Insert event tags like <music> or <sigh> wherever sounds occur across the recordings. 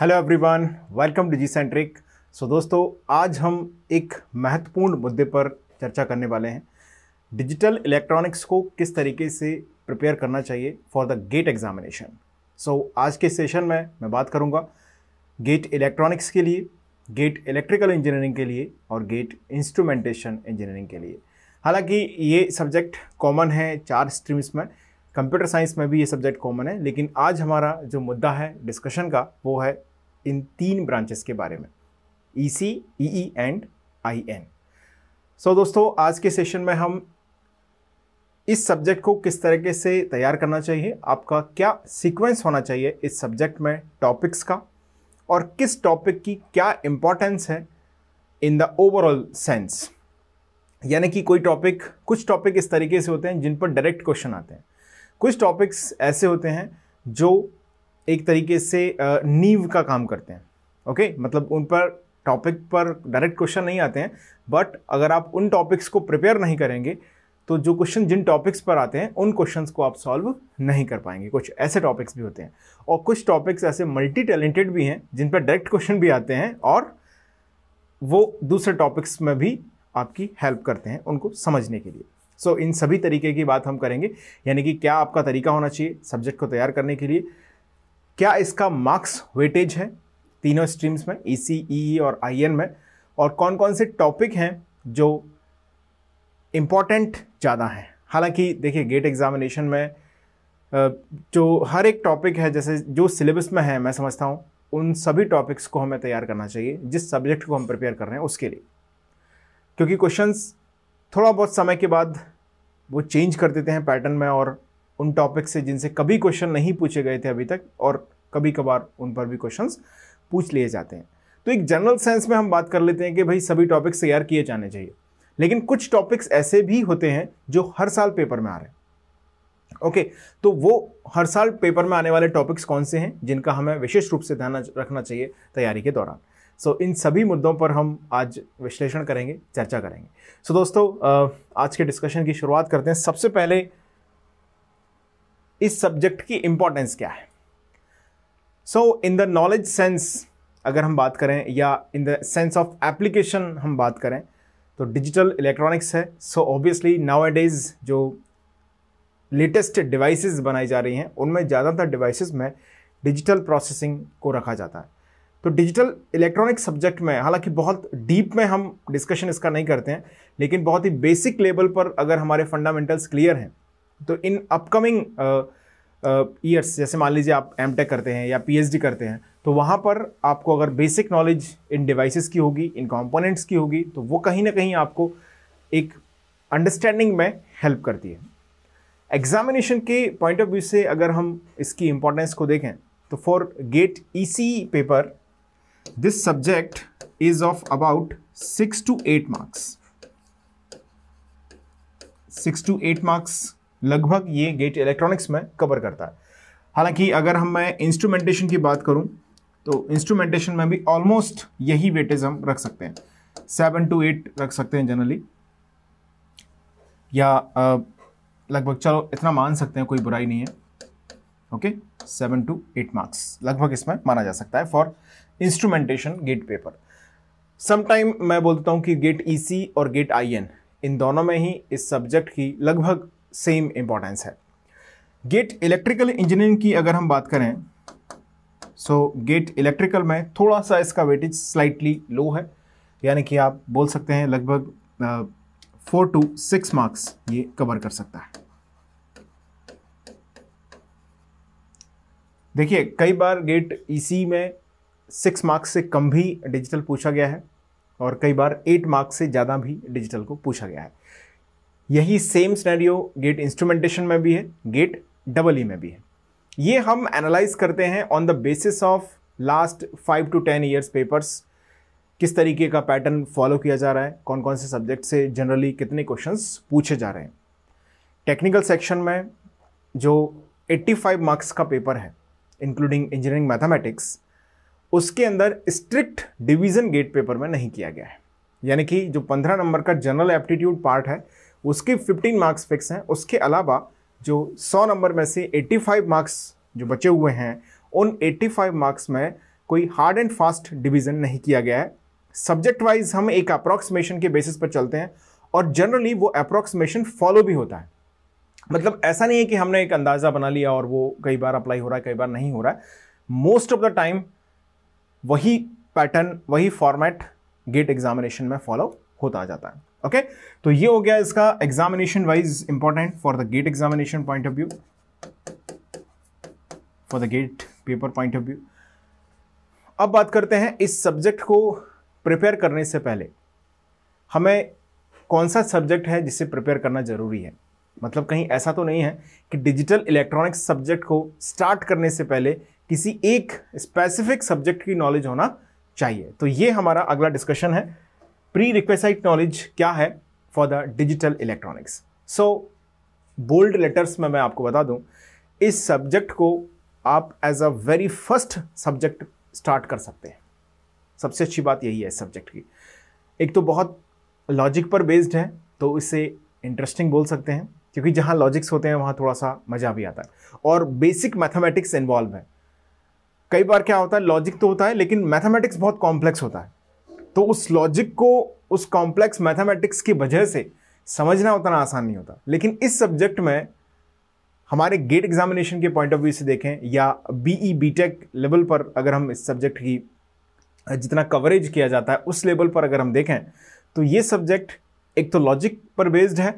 Hello everyone welcome to G centric so दोस्तों आज हम एक महत्वपूर्ण मुद्दे पर चर्चा करने वाले हैं डिजिटल इलेक्ट्रॉनिक्स को किस तरीके से प्रिपेयर करना चाहिए for the GATE examination so आज के सेशन में मैं बात करूंगा गेट इलेक्ट्रॉनिक्स के लिए गेट इलेक्ट्रिकल इंजीनियरिंग के लिए और गेट इंस्ट्रूमेंटेशन इंजीनियरिंग के लिए हालांकि ये सब्जेक्ट कॉमन है चार स्ट्रीम्स में कंप्यूटर साइंस में भी ये सब्जेक्ट कॉमन है लेकिन आज हमारा जो मुद्दा है डिस्कशन का वो है इन तीन ब्रांचेस के बारे में ई सी ई ई एंड आई एन सो दोस्तों आज के सेशन में हम इस सब्जेक्ट को किस तरीके से तैयार करना चाहिए आपका क्या सीक्वेंस होना चाहिए इस सब्जेक्ट में टॉपिक्स का और किस टॉपिक की क्या इम्पोर्टेंस है इन द ओवरऑल सेंस यानी कि कोई टॉपिक कुछ टॉपिक इस तरीके से होते हैं जिन पर डायरेक्ट क्वेश्चन आते हैं कुछ टॉपिक्स ऐसे होते हैं जो एक तरीके से नींव का काम करते हैं ओके मतलब उन पर टॉपिक पर डायरेक्ट क्वेश्चन नहीं आते हैं बट अगर आप उन टॉपिक्स को प्रिपेयर नहीं करेंगे तो जो क्वेश्चन जिन टॉपिक्स पर आते हैं उन क्वेश्चंस को आप सॉल्व नहीं कर पाएंगे कुछ ऐसे टॉपिक्स भी होते हैं और कुछ टॉपिक्स ऐसे मल्टी टैलेंटेड भी हैं जिन पर डायरेक्ट क्वेश्चन भी आते हैं और वो दूसरे टॉपिक्स में भी आपकी हेल्प करते हैं उनको समझने के लिए सो so, इन सभी तरीके की बात हम करेंगे यानी कि क्या आपका तरीका होना चाहिए सब्जेक्ट को तैयार करने के लिए क्या इसका मार्क्स वेटेज है तीनों स्ट्रीम्स में ई सी ई और आई एन में और कौन कौन से टॉपिक हैं जो इम्पॉर्टेंट ज़्यादा हैं हालांकि देखिए गेट एग्जामिनेशन में जो हर एक टॉपिक है जैसे जो सिलेबस में है मैं समझता हूँ उन सभी टॉपिक्स को हमें तैयार करना चाहिए जिस सब्जेक्ट को हम प्रिपेयर कर रहे हैं उसके लिए क्योंकि क्वेश्चंस थोड़ा बहुत समय के बाद वो चेंज कर देते हैं पैटर्न में और उन टॉपिक से जिनसे कभी क्वेश्चन नहीं पूछे गए थे अभी तक और कभी कभार उन पर भी क्वेश्चन पूछ लिए जाते हैं तो एक जनरल सेंस में हम बात कर लेते हैं कि भाई सभी टॉपिक्स तैयार किए जाने चाहिए लेकिन कुछ टॉपिक्स ऐसे भी होते हैं जो हर साल पेपर में आ रहे हैं ओके okay, तो वो हर साल पेपर में आने वाले टॉपिक्स कौन से हैं जिनका हमें विशेष रूप से ध्यान रखना चाहिए तैयारी के दौरान सो so, इन सभी मुद्दों पर हम आज विश्लेषण करेंगे चर्चा करेंगे सो so, दोस्तों आज के डिस्कशन की शुरुआत करते हैं सबसे पहले इस सब्जेक्ट की इंपॉर्टेंस क्या है so in the knowledge sense अगर हम बात करें या in the sense of application हम बात करें तो डिजिटल इलेक्ट्रॉनिक्स है सो ऑब्वियसली नाउ डेज जो लेटेस्ट डिवाइसेस बनाई जा रही हैं उनमें ज़्यादातर डिवाइसेस में डिजिटल प्रोसेसिंग को रखा जाता है तो डिजिटल इलेक्ट्रॉनिक सब्जेक्ट में हालांकि बहुत डीप में हम डिस्कशन इसका नहीं करते हैं लेकिन बहुत ही बेसिक लेवल पर अगर हमारे फंडामेंटल्स क्लियर हैं तो इन अपकमिंग ईयर्स uh, जैसे मान लीजिए आप एम करते हैं या पी करते हैं तो वहाँ पर आपको अगर बेसिक नॉलेज इन डिवाइसेस की होगी इन कंपोनेंट्स की होगी तो वो कहीं ना कहीं आपको एक अंडरस्टैंडिंग में हेल्प करती है एग्जामिनेशन के पॉइंट ऑफ व्यू से अगर हम इसकी इम्पोर्टेंस को देखें तो for GATE E paper this subject is of about 6 to 8 marks 6 to 8 marks लगभग ये गेट इलेक्ट्रॉनिक्स में कवर करता है हालांकि अगर हम मैं इंस्ट्रूमेंटेशन की बात करूं तो इंस्ट्रूमेंटेशन में भी ऑलमोस्ट यही वेटेज हम रख सकते हैं सेवन टू एट रख सकते हैं जनरली या लगभग चलो इतना मान सकते हैं कोई बुराई नहीं है okay seven to eight marks लगभग इसमें माना जा सकता है for instrumentation GATE paper sometime मैं बोलता हूँ कि गेट ई e और गेट आई इन दोनों में ही इस सब्जेक्ट की लगभग सेम इंपॉर्टेंस है गेट इलेक्ट्रिकल इंजीनियरिंग की अगर हम बात करें सो गेट इलेक्ट्रिकल में थोड़ा सा इसका वेटेज स्लाइटली लो है यानी कि आप बोल सकते हैं लगभग फोर टू सिक्स मार्क्स ये कवर कर सकता है देखिए कई बार गेट ईसी e में सिक्स मार्क्स से कम भी डिजिटल पूछा गया है और कई बार एट मार्क्स से ज़्यादा भी डिजिटल को पूछा गया है यही सेम स्नैरियो गेट इंस्ट्रूमेंटेशन में भी है गेट डबल ई में भी है ये हम एनालाइज करते हैं on the basis of last five to ten years papers किस तरीके का पैटर्न फॉलो किया जा रहा है कौन कौन से सब्जेक्ट से जनरली कितने क्वेश्चंस पूछे जा रहे हैं टेक्निकल सेक्शन में जो 85 मार्क्स का पेपर है इंक्लूडिंग इंजीनियरिंग मैथमेटिक्स उसके अंदर स्ट्रिक्ट डिवीज़न गेट पेपर में नहीं किया गया है यानी कि जो पंद्रह नंबर का जनरल एप्टीट्यूड पार्ट है उसके फिफ्टीन मार्क्स फिक्स हैं उसके अलावा जो सौ नंबर में से एट्टी फाइव मार्क्स जो बचे हुए हैं उन एट्टी फाइव मार्क्स में कोई हार्ड एंड फास्ट डिवीज़न नहीं किया गया है सब्जेक्ट वाइज हम एक अप्रॉक्सीमेशन के बेसिस पर चलते हैं और जनरली वो अप्रॉक्सीमेशन फॉलो भी होता है मतलब ऐसा नहीं है कि हमने एक अंदाज़ा बना लिया और वो कई बार अप्लाई हो रहा है कई बार नहीं हो रहा है मोस्ट ऑफ द टाइम वही पैटर्न वही फॉर्मेट गेट एग्जामिनेशन में फॉलो होता जाता है ओके तो ये हो गया इसका examination wise important for the GATE examination point of view for the GATE paper point of view अब बात करते हैं इस सब्जेक्ट को प्रिपेयर करने से पहले हमें कौन सा सब्जेक्ट है जिसे प्रिपेयर करना ज़रूरी है मतलब कहीं ऐसा तो नहीं है कि डिजिटल इलेक्ट्रॉनिक्स सब्जेक्ट को स्टार्ट करने से पहले किसी एक स्पेसिफिक सब्जेक्ट की नॉलेज होना चाहिए तो ये हमारा अगला डिस्कशन है प्री रिक्वेसाइट नॉलेज क्या है for the digital electronics so bold letters में मैं आपको बता दूं इस सब्जेक्ट को आप as a very first subject start कर सकते हैं सबसे अच्छी बात यही है इस सब्जेक्ट की एक तो बहुत लॉजिक पर बेस्ड है तो इसे इंटरेस्टिंग बोल सकते हैं क्योंकि जहाँ लॉजिक्स होते हैं वहाँ थोड़ा सा मज़ा भी आता है और बेसिक मैथमेटिक्स इन्वॉल्व है कई बार क्या होता है लॉजिक तो होता है लेकिन मैथमेटिक्स बहुत कॉम्प्लेक्स होता है तो उस लॉजिक को उस कॉम्प्लेक्स मैथमेटिक्स की वजह से समझना उतना आसान नहीं होता लेकिन इस सब्जेक्ट में हमारे गेट एग्जामिनेशन के पॉइंट ऑफ व्यू से देखें या B E B tech level पर अगर हम इस सब्जेक्ट की जितना कवरेज किया जाता है उस लेवल पर अगर हम देखें तो ये सब्जेक्ट एक तो लॉजिक पर बेस्ड है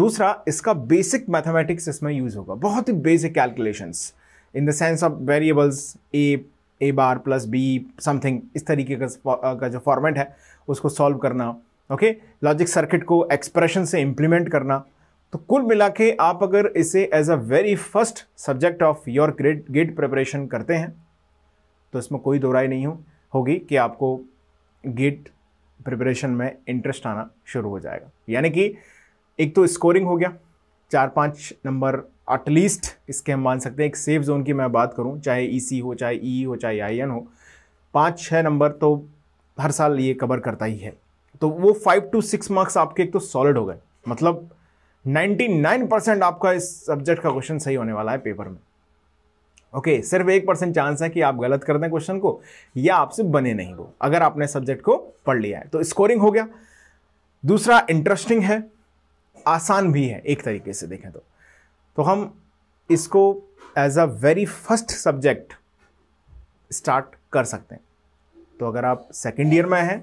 दूसरा इसका बेसिक मैथमेटिक्स इसमें यूज होगा बहुत ही basic calculations in the sense of variables A A bar plus B something इस तरीके का का जो फॉर्मेट है उसको सॉल्व करना ओके लॉजिक सर्किट को एक्सप्रेशन से इम्प्लीमेंट करना तो कुल मिला के आप अगर इसे as a very first subject of your great GATE preparation करते हैं तो इसमें कोई दो राय नहीं हो होगी कि आपको गेट प्रिपरेशन में इंटरेस्ट आना शुरू हो जाएगा यानी कि एक तो स्कोरिंग हो गया चार पाँच नंबर एटलीस्ट इसके हम मान सकते हैं एक सेफ जोन की मैं बात करूं चाहे ई e हो चाहे ई e e हो चाहे आई हो पाँच छः नंबर तो हर साल ये कवर करता ही है तो वो फाइव टू सिक्स मार्क्स आपके एक तो सॉलिड हो गए मतलब 99 परसेंट आपका इस सब्जेक्ट का क्वेश्चन सही होने वाला है पेपर में ओके okay, सिर्फ एक परसेंट चांस है कि आप गलत कर दें क्वेश्चन को या आपसे बने नहीं वो अगर आपने सब्जेक्ट को पढ़ लिया है तो स्कोरिंग हो गया दूसरा इंटरेस्टिंग है आसान भी है एक तरीके से देखें तो तो हम इसको as a very first subject start कर सकते हैं तो अगर आप सेकेंड ईयर में हैं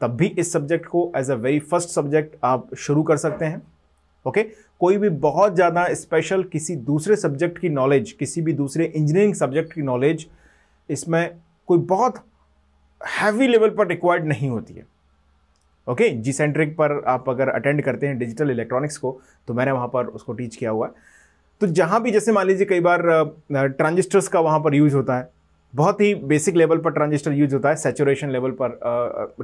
तब भी इस सब्जेक्ट को as a very first subject आप शुरू कर सकते हैं ओके okay? कोई भी बहुत ज़्यादा स्पेशल किसी दूसरे सब्जेक्ट की नॉलेज किसी भी दूसरे इंजीनियरिंग सब्जेक्ट की नॉलेज इसमें कोई बहुत हैवी लेवल पर रिक्वायर्ड नहीं होती है ओके जी सेंट्रिक पर आप अगर अटेंड करते हैं डिजिटल इलेक्ट्रॉनिक्स को तो मैंने वहाँ पर उसको टीच किया हुआ है तो जहाँ भी जैसे मान लीजिए कई बार ट्रांजिस्टर्स का वहाँ पर यूज़ होता है बहुत ही बेसिक लेवल पर ट्रांजिस्टर यूज होता है सेचुरेशन लेवल पर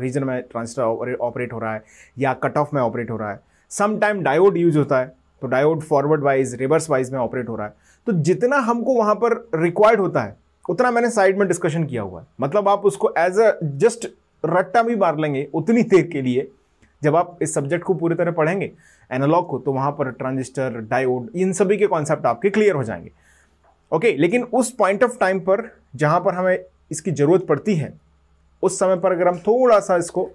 रीजन में ट्रांजिस्टर ऑपरेट हो रहा है या कट ऑफ में ऑपरेट हो रहा है सम टाइम डायोड यूज होता है तो diode forward wise reverse wise में ऑपरेट हो रहा है तो जितना हमको वहाँ पर रिक्वायर्ड होता है उतना मैंने साइड में डिस्कशन किया हुआ है मतलब आप उसको एज अ जस्ट रट्टा भी मार लेंगे उतनी देर के लिए जब आप इस सब्जेक्ट को पूरी तरह पढ़ेंगे एनालॉग को तो वहाँ पर ट्रांजिस्टर डायोड इन सभी के कॉन्सेप्ट आपके क्लियर हो जाएंगे ओके लेकिन उस पॉइंट ऑफ टाइम पर जहाँ पर हमें इसकी ज़रूरत पड़ती है उस समय पर अगर हम थोड़ा सा इसको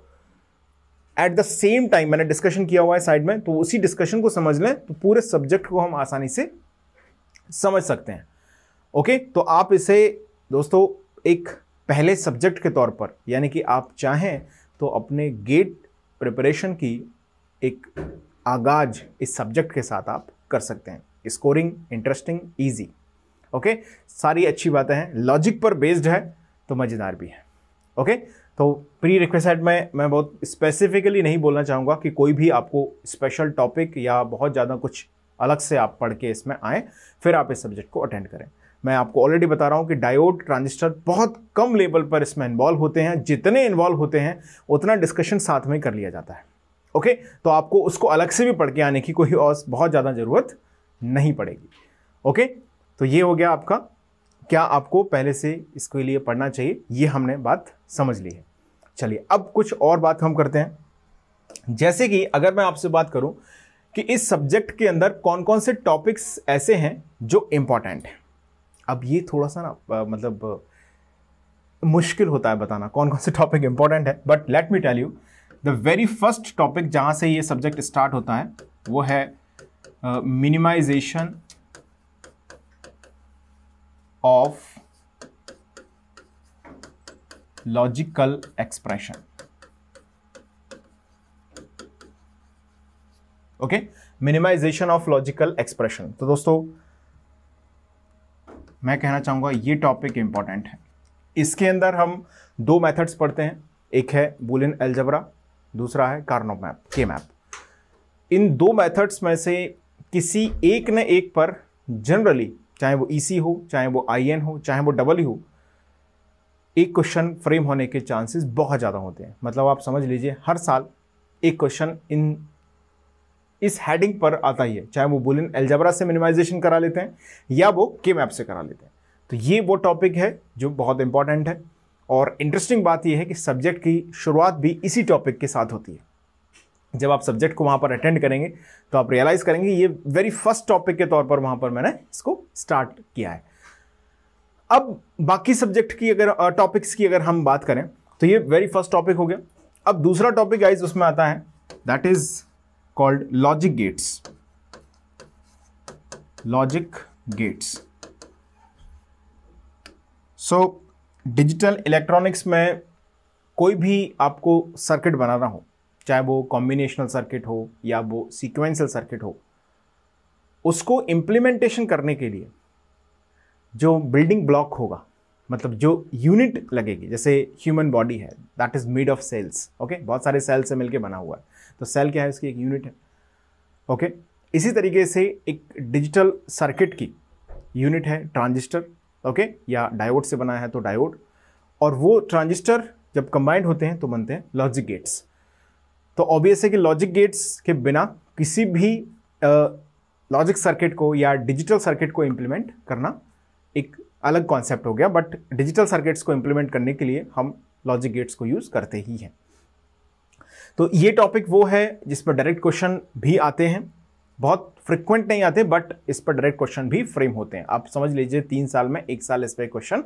एट द सेम टाइम मैंने डिस्कशन किया हुआ है साइड में तो उसी डिस्कशन को समझ लें तो पूरे सब्जेक्ट को हम आसानी से समझ सकते हैं ओके तो आप इसे दोस्तों एक पहले सब्जेक्ट के तौर पर यानी कि आप चाहें तो अपने गेट प्रिपरेशन की एक आगाज इस सब्जेक्ट के साथ आप कर सकते हैं स्कोरिंग इंटरेस्टिंग ईजी ओके सारी अच्छी बातें हैं लॉजिक पर बेस्ड है तो मज़ेदार भी है ओके तो प्री रिक्वेस्ट में मैं बहुत स्पेसिफिकली नहीं बोलना चाहूँगा कि कोई भी आपको स्पेशल टॉपिक या बहुत ज़्यादा कुछ अलग से आप पढ़ के इसमें आएँ फिर आप इस सब्जेक्ट को अटेंड करें मैं आपको ऑलरेडी बता रहा हूँ कि डायोड ट्रांजिस्टर बहुत कम लेवल पर इसमें इन्वॉल्व होते हैं जितने इन्वॉल्व होते हैं उतना डिस्कशन साथ में कर लिया जाता है ओके तो आपको उसको अलग से भी पढ़ के आने की कोई और बहुत ज़्यादा ज़रूरत नहीं पड़ेगी ओके तो ये हो गया आपका क्या आपको पहले से इसके लिए पढ़ना चाहिए ये हमने बात समझ ली है चलिए अब कुछ और बात हम करते हैं जैसे कि अगर मैं आपसे बात करूं कि इस सब्जेक्ट के अंदर कौन कौन से टॉपिक्स ऐसे हैं जो इम्पॉर्टेंट हैं अब ये थोड़ा सा ना मतलब मुश्किल होता है बताना कौन कौन से टॉपिक इंपॉर्टेंट है but let me tell you the very first topic जहां से ये सब्जेक्ट स्टार्ट होता है वो है minimization of logical expression okay minimization of logical expression तो दोस्तों मैं कहना चाहूँगा ये टॉपिक इम्पॉर्टेंट है इसके अंदर हम दो मेथड्स पढ़ते हैं एक है बुलिन एल्जबरा दूसरा है कार्नो मैप के मैप इन दो मेथड्स में से किसी एक न एक पर जनरली चाहे वो ई e हो चाहे वो आई हो चाहे वो डबल e हो एक क्वेश्चन फ्रेम होने के चांसेस बहुत ज़्यादा होते हैं मतलब आप समझ लीजिए हर साल एक क्वेश्चन इन इस हेडिंग पर आता ही है चाहे वो बोलिन एल्जबरा से मिनिमाइजेशन करा लेते हैं या वो के मैप से करा लेते हैं तो ये वो टॉपिक है जो बहुत इंपॉर्टेंट है और इंटरेस्टिंग बात यह है कि सब्जेक्ट की शुरुआत भी इसी टॉपिक के साथ होती है जब आप सब्जेक्ट को वहाँ पर अटेंड करेंगे तो आप रियलाइज़ करेंगे ये वेरी फर्स्ट टॉपिक के तौर पर वहाँ पर मैंने इसको स्टार्ट किया है अब बाकी सब्जेक्ट की अगर टॉपिक्स की अगर हम बात करें तो ये वेरी फर्स्ट टॉपिक हो गया अब दूसरा टॉपिक गाइज उसमें आता है that is called logic gates. Logic gates. So digital electronics में कोई भी आपको सर्किट बनाना हो चाहे वो कॉम्बिनेशनल सर्किट हो या वो सीक्वेंशियल सर्किट हो उसको इम्प्लीमेंटेशन करने के लिए जो बिल्डिंग ब्लॉक होगा मतलब जो यूनिट लगेगी जैसे ह्यूमन बॉडी है that is made of cells okay बहुत सारे सेल्स से मिलके बना हुआ है तो सेल क्या है इसकी एक यूनिट है ओके इसी तरीके से एक डिजिटल सर्किट की यूनिट है ट्रांजिस्टर ओके या डायोड से बनाया है तो डायोड और वो ट्रांजिस्टर जब कंबाइंड होते हैं तो बनते हैं लॉजिक गेट्स तो ऑब्वियस है कि लॉजिक गेट्स के बिना किसी भी लॉजिक सर्किट को या डिजिटल सर्किट को इम्प्लीमेंट करना एक अलग कॉन्सेप्ट हो गया बट डिजिटल सर्किट्स को इम्प्लीमेंट करने के लिए हम लॉजिक गेट्स को यूज़ करते ही हैं तो ये टॉपिक वो है जिस पर डायरेक्ट क्वेश्चन भी आते हैं बहुत फ्रिक्वेंट नहीं आते बट इस पर डायरेक्ट क्वेश्चन भी फ्रेम होते हैं आप समझ लीजिए तीन साल में एक साल इस पर क्वेश्चन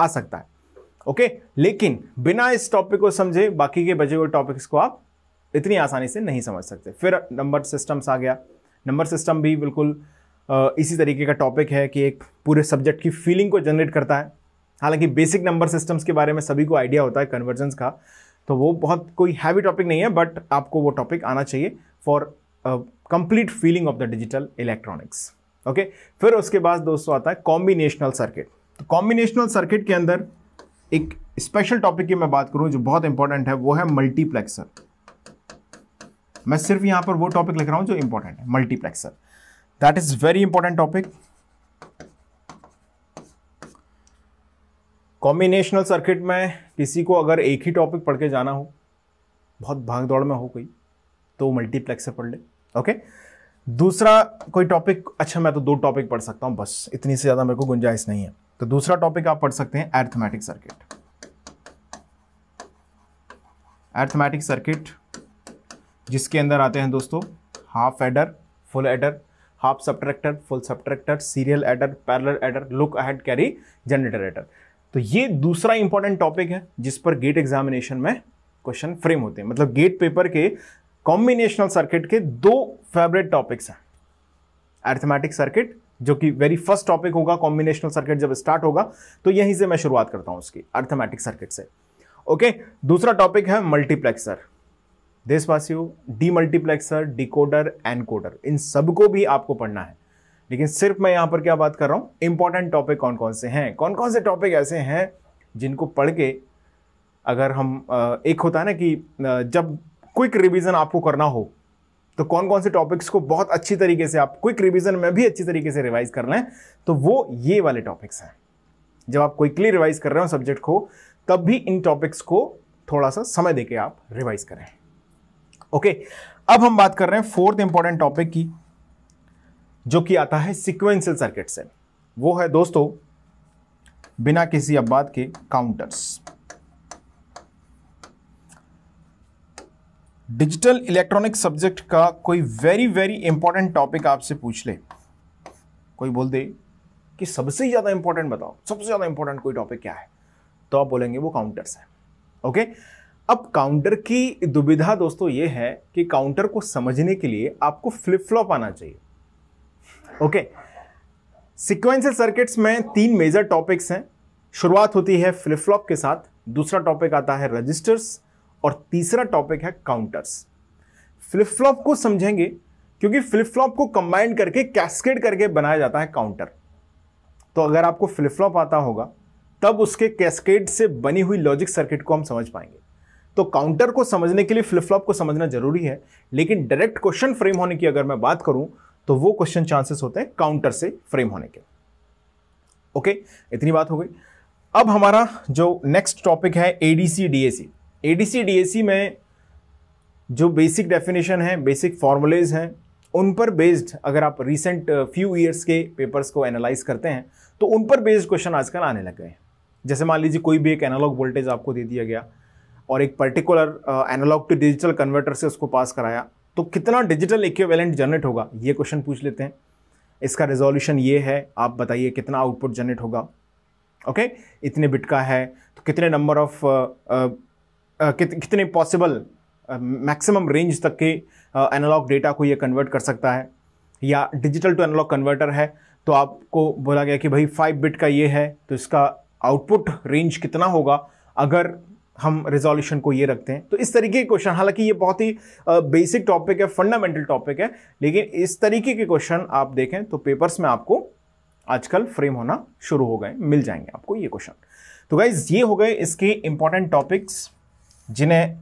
आ सकता है ओके लेकिन बिना इस टॉपिक को समझे बाकी के बचे हुए टॉपिक्स को आप इतनी आसानी से नहीं समझ सकते फिर नंबर सिस्टम्स आ गया नंबर सिस्टम भी बिल्कुल इसी तरीके का टॉपिक है कि एक पूरे सब्जेक्ट की फीलिंग को जनरेट करता है हालांकि बेसिक नंबर सिस्टम्स के बारे में सभी को आइडिया होता है कन्वर्जेंस का तो वो बहुत कोई हैवी टॉपिक नहीं है बट आपको वो टॉपिक आना चाहिए for complete feeling of the digital electronics okay फिर उसके बाद दोस्तों आता है कॉम्बिनेशनल सर्किट तो कॉम्बिनेशनल सर्किट के अंदर एक स्पेशल टॉपिक की मैं बात करूं जो बहुत इंपॉर्टेंट है वो है मल्टीप्लेक्सर मैं सिर्फ यहां पर वो टॉपिक लिख रहा हूं जो इंपॉर्टेंट है multiplexer that is very important topic combinational circuit में किसी को अगर एक ही टॉपिक पढ़ के जाना हो बहुत भाग दौड़ में हो कोई तो मल्टीप्लेक्स से पढ़ ले ओके दूसरा कोई टॉपिक अच्छा मैं तो दो टॉपिक पढ़ सकता हूँ बस इतनी से ज़्यादा मेरे को गुंजाइश नहीं है तो दूसरा टॉपिक आप पढ़ सकते हैं एर्थमेटिक सर्किट एर्थमेटिक सर्किट जिसके अंदर आते हैं दोस्तों half adder full adder half subtractor full subtractor serial adder parallel adder look ahead carry generator adder तो ये दूसरा इंपॉर्टेंट टॉपिक है जिस पर गेट एग्जामिनेशन में क्वेश्चन फ्रेम होते हैं मतलब गेट पेपर के कॉम्बिनेशनल सर्किट के दो फेवरेट टॉपिक्स हैं एर्थमेटिक सर्किट जो कि वेरी फर्स्ट टॉपिक होगा कॉम्बिनेशनल सर्किट जब स्टार्ट होगा तो यहीं से मैं शुरुआत करता हूं उसकी अर्थमेटिक सर्किट से ओके okay, दूसरा टॉपिक है मल्टीप्लेक्सर देशवासियों डी मल्टीप्लेक्सर डिकोडर एनकोडर इन सबको भी आपको पढ़ना है लेकिन सिर्फ मैं यहाँ पर क्या बात कर रहा हूँ इंपॉर्टेंट टॉपिक कौन कौन से हैं कौन कौन से टॉपिक ऐसे हैं जिनको पढ़ के अगर हम एक होता है ना कि जब क्विक रिविज़न आपको करना हो तो कौन कौन से टॉपिक्स को बहुत अच्छी तरीके से आप क्विक रिविज़न में भी अच्छी तरीके से रिवाइज कर लें तो वो ये वाले टॉपिक्स हैं जब आप क्विकली रिवाइज कर रहे हो सब्जेक्ट को तब भी इन टॉपिक्स को थोड़ा सा समय देके आप रिवाइज करें ओके अब हम बात कर रहे हैं फोर्थ इंपॉर्टेंट टॉपिक की जो कि आता है सिक्वेंशियल सर्किट से वो है दोस्तों बिना किसी बात के काउंटर्स डिजिटल इलेक्ट्रॉनिक सब्जेक्ट का कोई वेरी वेरी इंपॉर्टेंट टॉपिक आपसे पूछ ले कोई बोल दे कि सबसे ज़्यादा इंपॉर्टेंट बताओ सबसे ज़्यादा इंपॉर्टेंट कोई टॉपिक क्या है तो आप बोलेंगे वो काउंटर्स है ओके अब काउंटर की दुविधा दोस्तों ये है कि काउंटर को समझने के लिए आपको फ्लिप फ्लॉप आना चाहिए ओके सिक्वेंशियल सर्किट्स में तीन मेजर टॉपिक्स हैं शुरुआत होती है फ्लिप फ्लॉप के साथ दूसरा टॉपिक आता है रजिस्टर्स और तीसरा टॉपिक है काउंटर्स फ्लिप फ्लॉप को समझेंगे क्योंकि फ्लिप फ्लॉप को कंबाइंड करके कैस्केड करके बनाया जाता है काउंटर तो अगर आपको फ्लिप फ्लॉप आता होगा तब उसके कैस्केड से बनी हुई लॉजिक सर्किट को हम समझ पाएंगे तो काउंटर को समझने के लिए फ्लिप फ्लॉप को समझना जरूरी है लेकिन डायरेक्ट क्वेश्चन फ्रेम होने की अगर मैं बात करूं तो वो क्वेश्चन चांसेस होते हैं काउंटर से फ्रेम होने के ओके okay? इतनी बात हो गई अब हमारा जो नेक्स्ट टॉपिक है एडीसी डीएसी एडीसी डीएसी में जो बेसिक डेफिनेशन है बेसिक फॉर्मूलेज हैं उन पर बेस्ड अगर आप रिसेंट फ्यू ईयर्स के पेपर्स को एनालाइज करते हैं तो उन पर बेस्ड क्वेश्चन आजकल आने लग गए हैं जैसे मान लीजिए कोई भी एक एनालॉग वोल्टेज आपको दे दिया गया और एक particular analog to digital converter से उसको पास कराया तो कितना डिजिटल इक्वेलेंट जनरेट होगा ये क्वेश्चन पूछ लेते हैं इसका रेजोल्यूशन ये है आप बताइए कितना आउटपुट जनरेट होगा ओके okay? इतने बिट का है तो कितने number of uh, uh, uh, कित, कितने पॉसिबल मैक्सिमम रेंज तक के एनालॉग डेटा को ये कन्वर्ट कर सकता है या डिजिटल टू एनालॉग कन्वर्टर है तो आपको बोला गया कि भाई फाइव बिट का ये है तो इसका आउटपुट रेंज कितना होगा अगर हम रेजोल्यूशन को ये रखते हैं तो इस तरीके के क्वेश्चन हालांकि ये बहुत ही बेसिक टॉपिक है फंडामेंटल टॉपिक है लेकिन इस तरीके के क्वेश्चन आप देखें तो पेपर्स में आपको आजकल फ्रेम होना शुरू हो गए मिल जाएंगे आपको ये क्वेश्चन तो गाइज ये हो गए इसके इंपॉर्टेंट टॉपिक्स जिन्हें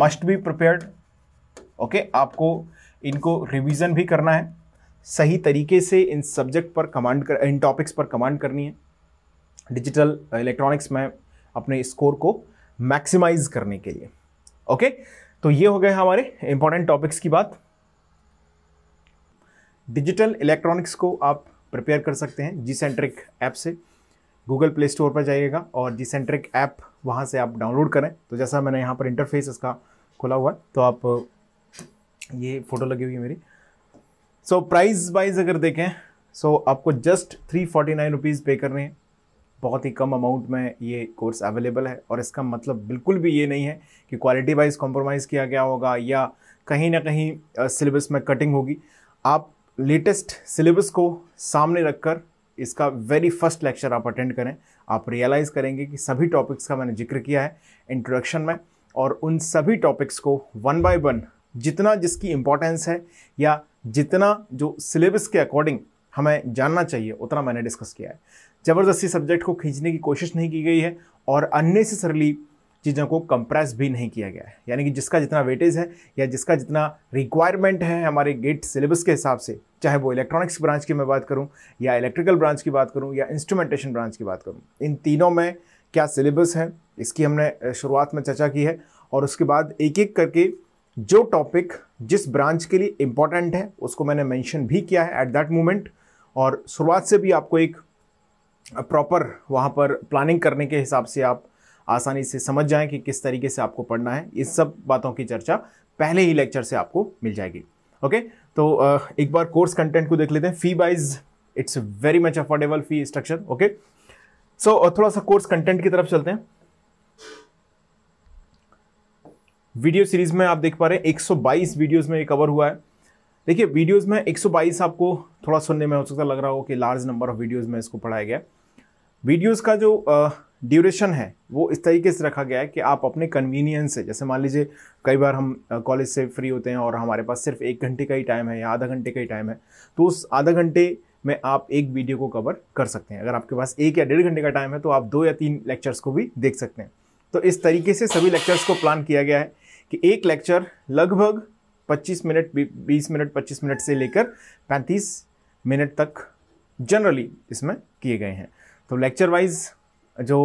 मस्ट बी प्रिपेयर्ड ओके आपको इनको रिविजन भी करना है सही तरीके से इन सब्जेक्ट पर कमांड कर इन टॉपिक्स पर कमांड करनी है डिजिटल इलेक्ट्रॉनिक्स में अपने स्कोर को मैक्सिमाइज करने के लिए ओके तो ये हो गए हमारे इंपॉर्टेंट टॉपिक्स की बात डिजिटल इलेक्ट्रॉनिक्स को आप प्रिपेयर कर सकते हैं जी सेंट्रिक ऐप से गूगल प्ले स्टोर पर जाइएगा और जी सेंट्रिक ऐप वहाँ से आप डाउनलोड करें तो जैसा मैंने यहाँ पर इंटरफेस इसका खुला हुआ है तो आप ये फ़ोटो लगी हुई है मेरी सो प्राइस वाइज अगर देखें सो so आपको just three forty nine rupees pay करने हैं बहुत ही कम अमाउंट में ये कोर्स अवेलेबल है और इसका मतलब बिल्कुल भी ये नहीं है कि क्वालिटी वाइज कॉम्प्रोमाइज़ किया गया होगा या कहीं ना कहीं सिलेबस में कटिंग होगी आप लेटेस्ट सिलेबस को सामने रखकर इसका वेरी फर्स्ट लेक्चर आप अटेंड करें आप रियलाइज़ करेंगे कि सभी टॉपिक्स का मैंने जिक्र किया है इंट्रोडक्शन में और उन सभी टॉपिक्स को वन बाय वन जितना जिसकी इम्पोर्टेंस है या जितना जो सिलेबस के अकॉर्डिंग हमें जानना चाहिए उतना मैंने डिस्कस किया है ज़बरदस्ती सब्जेक्ट को खींचने की कोशिश नहीं की गई है और अननेसेसरली चीज़ों को कंप्रेस भी नहीं किया गया है यानी कि जिसका जितना वेटेज है या जिसका जितना रिक्वायरमेंट है हमारे गेट सिलेबस के हिसाब से चाहे वो इलेक्ट्रॉनिक्स ब्रांच की मैं बात करूँ या इलेक्ट्रिकल ब्रांच की बात करूँ या इंस्ट्रूमेंटेशन ब्रांच की बात करूँ इन तीनों में क्या सिलेबस है इसकी हमने शुरुआत में चर्चा की है और उसके बाद एक एक करके जो टॉपिक जिस ब्रांच के लिए इम्पॉर्टेंट है उसको मैंने मेंशन भी किया है एट दैट मोमेंट और शुरुआत से भी आपको एक प्रॉपर वहाँ पर प्लानिंग करने के हिसाब से आप आसानी से समझ जाएं कि किस तरीके से आपको पढ़ना है इस सब बातों की चर्चा पहले ही लेक्चर से आपको मिल जाएगी ओके तो एक बार कोर्स कंटेंट को देख लेते हैं fee wise it's very much affordable fee structure okay so थोड़ा सा कोर्स कंटेंट की तरफ चलते हैं वीडियो सीरीज में आप देख पा रहे हैं 122 वीडियोस में ये कवर हुआ है देखिए वीडियोस में 122 आपको थोड़ा सुनने में हो सकता लग रहा हो कि लार्ज नंबर ऑफ वीडियोस में इसको पढ़ाया गया वीडियोस का जो ड्यूरेशन है वो इस तरीके से रखा गया है कि आप अपने कन्वीनियंस से जैसे मान लीजिए कई बार हम कॉलेज से फ्री होते हैं और हमारे पास सिर्फ एक घंटे का ही टाइम है या आधा घंटे का ही टाइम है तो उस आधा घंटे में आप एक वीडियो को कवर कर सकते हैं अगर आपके पास एक या डेढ़ घंटे का टाइम है तो आप दो या तीन लेक्चर्स को भी देख सकते हैं तो इस तरीके से सभी लेक्चर्स को प्लान किया गया है कि एक लेक्चर लगभग 25 मिनट 20 मिनट 25 मिनट से लेकर 35 मिनट तक जनरली इसमें किए गए हैं तो लेक्चर वाइज जो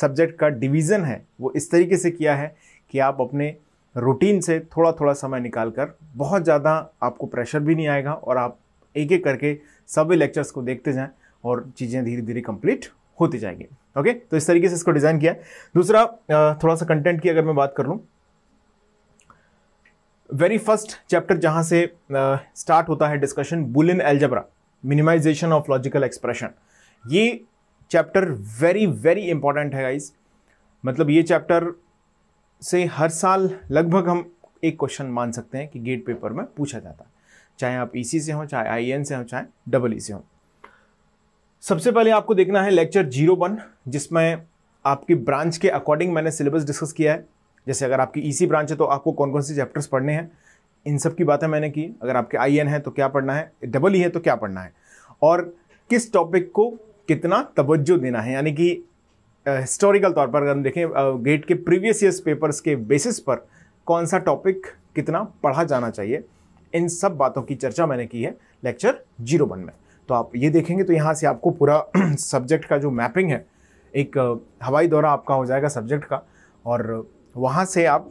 सब्जेक्ट का डिवीज़न है वो इस तरीके से किया है कि आप अपने रूटीन से थोड़ा थोड़ा समय निकाल कर बहुत ज़्यादा आपको प्रेशर भी नहीं आएगा और आप एक एक करके सभी लेक्चर्स को देखते जाएं और चीज़ें धीरे धीरे कंप्लीट होती जाएंगी ओके तो इस तरीके से इसको डिज़ाइन किया दूसरा थोड़ा सा कंटेंट की अगर मैं बात कर लूँ वेरी फर्स्ट चैप्टर जहाँ से स्टार्ट uh, होता है discussion Boolean algebra minimization of logical expression ये चैप्टर वेरी वेरी इंपॉर्टेंट है गाइज मतलब ये चैप्टर से हर साल लगभग हम एक क्वेश्चन मान सकते हैं कि गेट पेपर में पूछा जाता है चाहे आप ईसी e से हों चाहे आईएन से हो चाहे डबल ई e से हो सबसे पहले आपको देखना है लेक्चर जीरो वन जिसमें आपकी ब्रांच के अकॉर्डिंग मैंने सिलेबस डिस्कस किया है जैसे अगर आपकी ई e ब्रांच है तो आपको कौन कौन से चैप्टर्स पढ़ने हैं इन सब की बातें मैंने की अगर आपके आई एन है तो क्या पढ़ना है डबल ई e है तो क्या पढ़ना है और किस टॉपिक को कितना तवज्जो देना है यानी कि हिस्टोरिकल तौर पर अगर हम देखें गेट के प्रीवियस ईयर्स पेपर्स के बेसिस पर कौन सा टॉपिक कितना पढ़ा जाना चाहिए इन सब बातों की चर्चा मैंने की है लेक्चर जीरो वन में तो आप ये देखेंगे तो यहाँ से आपको पूरा सब्जेक्ट <clears throat> का जो मैपिंग है एक हवाई दौरा आपका हो जाएगा सब्जेक्ट का और वहाँ से आप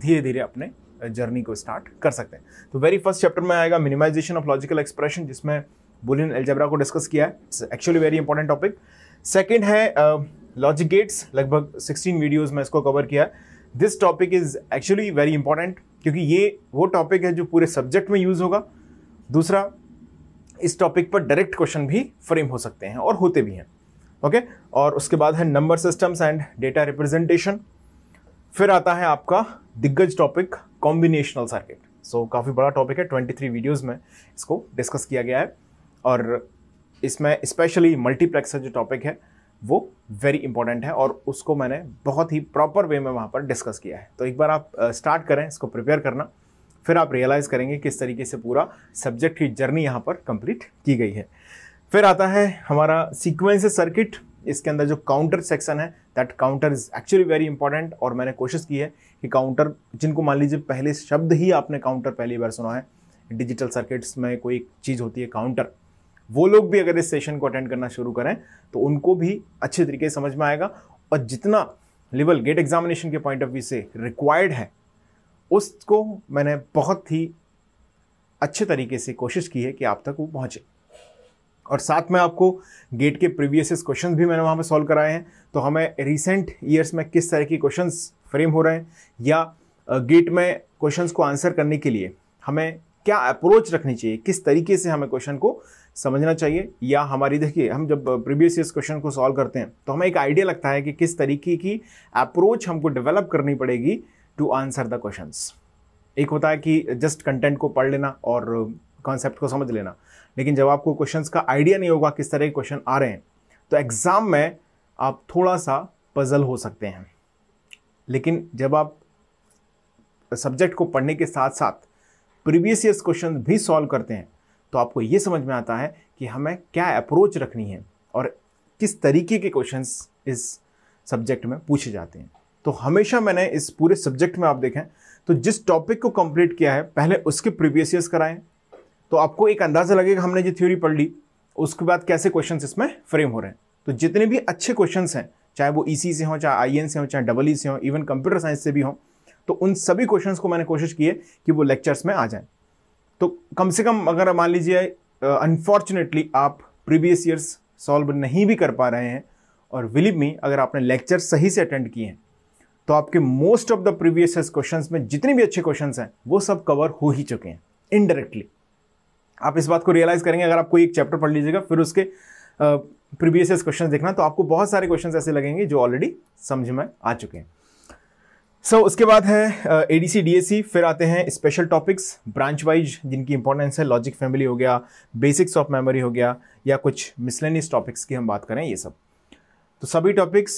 धीरे धीरे अपने जर्नी को स्टार्ट कर सकते हैं तो वेरी फर्स्ट चैप्टर में आएगा मिनिमाइजेशन ऑफ लॉजिकल एक्सप्रेशन जिसमें बुलिन एल्जेब्रा को डिस्कस किया है it's actually very important topic second है लॉजिक गेट्स लगभग सिक्सटीन वीडियोज़ में इसको कवर किया है this topic is actually very important क्योंकि ये वो टॉपिक है जो पूरे सब्जेक्ट में यूज़ होगा दूसरा इस टॉपिक पर डायरेक्ट क्वेश्चन भी फ्रेम हो सकते हैं और होते भी हैं ओके okay? और उसके बाद है number systems and data representation फिर आता है आपका दिग्गज टॉपिक कॉम्बिनेशनल सर्किट सो काफ़ी बड़ा टॉपिक है 23 वीडियोस में इसको डिस्कस किया गया है और इसमें स्पेशली मल्टीप्लेक्सर जो टॉपिक है वो वेरी इंपॉर्टेंट है और उसको मैंने बहुत ही प्रॉपर वे में वहाँ पर डिस्कस किया है तो एक बार आप स्टार्ट करें इसको प्रिपेयर करना फिर आप रियलाइज़ करेंगे किस तरीके से पूरा सब्जेक्ट की जर्नी यहाँ पर कंप्लीट की गई है फिर आता है हमारा सीक्वेंस सर्किट इसके अंदर जो काउंटर सेक्शन है that counter is actually very important और मैंने कोशिश की है कि काउंटर जिनको मान लीजिए पहले शब्द ही आपने काउंटर पहली बार सुना है डिजिटल सर्किट्स में कोई चीज़ होती है काउंटर वो लोग भी अगर इस सेशन को अटेंड करना शुरू करें तो उनको भी अच्छे तरीके से समझ में आएगा और जितना लेवल गेट एग्जामिनेशन के पॉइंट ऑफ व्यू से रिक्वायर्ड है उसको मैंने बहुत ही अच्छे तरीके से कोशिश की है कि आप तक वो पहुँचे और साथ में आपको गेट के प्रीवियस क्वेश्चन भी मैंने वहाँ पर सॉल्व कराए हैं तो हमें रिसेंट ईयर्स में किस तरह के क्वेश्चन फ्रेम हो रहे हैं या गेट में क्वेश्चन को आंसर करने के लिए हमें क्या अप्रोच रखनी चाहिए किस तरीके से हमें क्वेश्चन को समझना चाहिए या हमारी देखिए हम जब प्रीवियस ईयर क्वेश्चन को सॉल्व करते हैं तो हमें एक आइडिया लगता है कि किस तरीके की अप्रोच हमको डेवलप करनी पड़ेगी टू आंसर द क्वेश्चंस एक होता है कि जस्ट कंटेंट को पढ़ लेना और कॉन्सेप्ट को समझ लेना लेकिन जब आपको क्वेश्चंस का आइडिया नहीं होगा किस तरह के क्वेश्चन आ रहे हैं तो एग्ज़ाम में आप थोड़ा सा पज़ल हो सकते हैं लेकिन जब आप सब्जेक्ट को पढ़ने के साथ साथ प्रीवियस ईयर्स क्वेश्चन भी सॉल्व करते हैं तो आपको ये समझ में आता है कि हमें क्या अप्रोच रखनी है और किस तरीके के क्वेश्चन इस सब्जेक्ट में पूछे जाते हैं तो हमेशा मैंने इस पूरे सब्जेक्ट में आप देखें तो जिस टॉपिक को कंप्लीट किया है पहले उसके प्रीवियस ईयर्स कराएं तो आपको एक अंदाज़ा लगेगा हमने जो थ्योरी पढ़ ली उसके बाद कैसे क्वेश्चन इसमें फ्रेम हो रहे हैं तो जितने भी अच्छे क्वेश्चन हैं चाहे वो ई e से हों चाहे आई से हों चाहे डबल ई e से हों इवन कंप्यूटर साइंस से भी हों तो उन सभी क्वेश्चंस को मैंने कोशिश की है कि वो लेक्चर्स में आ जाएं तो कम से कम अगर मान लीजिए अनफॉर्चुनेटली आप प्रीवियस ईयर्स सॉल्व नहीं भी कर पा रहे हैं और विलिप मी अगर आपने लेक्चर सही से अटेंड किए हैं तो आपके most of the previous questions में जितने भी अच्छे क्वेश्चंस हैं वो सब कवर हो ही चुके हैं इनडायरेक्टली आप इस बात को रियलाइज़ करेंगे अगर आप कोई एक चैप्टर पढ़ लीजिएगा फिर उसके प्रीवियस क्वेश्चन देखना तो आपको बहुत सारे क्वेश्चन ऐसे लगेंगे जो ऑलरेडी समझ में आ चुके हैं सो so, उसके बाद है A D C D S C फिर आते हैं स्पेशल टॉपिक्स ब्रांच वाइज जिनकी इंपॉर्टेंस है लॉजिक फैमिली हो गया बेसिक्स ऑफ मेमोरी हो गया या कुछ मिसलेनियस टॉपिक्स की हम बात करें ये सब तो सभी टॉपिक्स